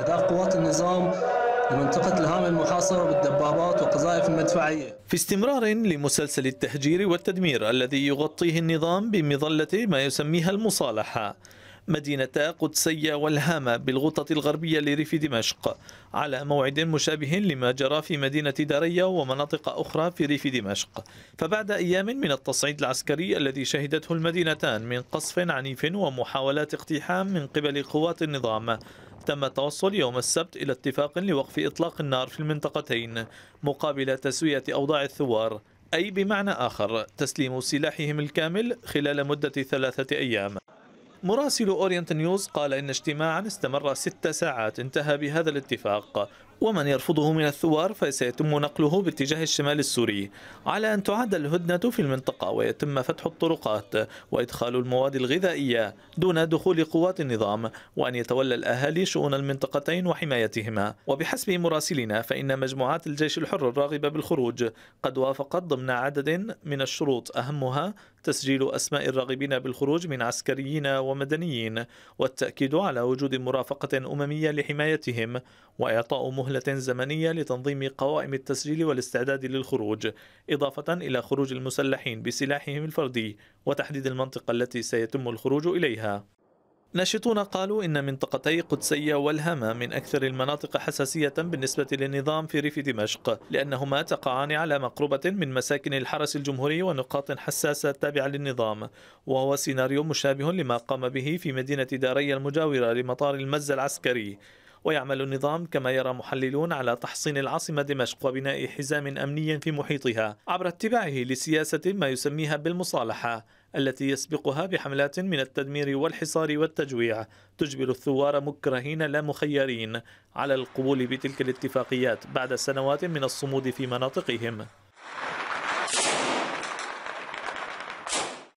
إهداف قوات النظام لمنطقة الهام المحاصرة بالدبابات وقذائف المدفعية في استمرار لمسلسل التهجير والتدمير الذي يغطيه النظام بمظلة ما يسميها المصالحة مدينة قدسية والهامة بالغوطة الغربية لريف دمشق على موعد مشابه لما جرى في مدينة دارية ومناطق أخرى في ريف دمشق فبعد أيام من التصعيد العسكري الذي شهدته المدينتان من قصف عنيف ومحاولات اقتحام من قبل قوات النظام تم التوصل يوم السبت إلى اتفاق لوقف إطلاق النار في المنطقتين مقابل تسوية أوضاع الثوار أي بمعنى آخر تسليم سلاحهم الكامل خلال مدة ثلاثة أيام مراسل أورينت نيوز قال إن اجتماعا استمر ست ساعات انتهى بهذا الاتفاق ومن يرفضه من الثوار فسيتم نقله باتجاه الشمال السوري على أن تعاد الهدنة في المنطقة ويتم فتح الطرقات وإدخال المواد الغذائية دون دخول قوات النظام وأن يتولى الأهالي شؤون المنطقتين وحمايتهما وبحسب مراسلنا فإن مجموعات الجيش الحر الراغبة بالخروج قد وافقت ضمن عدد من الشروط أهمها تسجيل أسماء الراغبين بالخروج من عسكريين ومدنيين والتأكيد على وجود مرافقة أممية لحمايتهم وإعطاء مهمة مهلة زمنية لتنظيم قوائم التسجيل والاستعداد للخروج إضافة إلى خروج المسلحين بسلاحهم الفردي وتحديد المنطقة التي سيتم الخروج إليها ناشطون قالوا إن منطقتي قدسية والهامة من أكثر المناطق حساسية بالنسبة للنظام في ريف دمشق لأنهما تقعان على مقربة من مساكن الحرس الجمهوري ونقاط حساسة تابعة للنظام وهو سيناريو مشابه لما قام به في مدينة داري المجاورة لمطار المزة العسكري ويعمل النظام كما يرى محللون على تحصين العاصمة دمشق وبناء حزام أمني في محيطها عبر اتباعه لسياسة ما يسميها بالمصالحة التي يسبقها بحملات من التدمير والحصار والتجويع تجبر الثوار مكرهين لا مخيرين على القبول بتلك الاتفاقيات بعد سنوات من الصمود في مناطقهم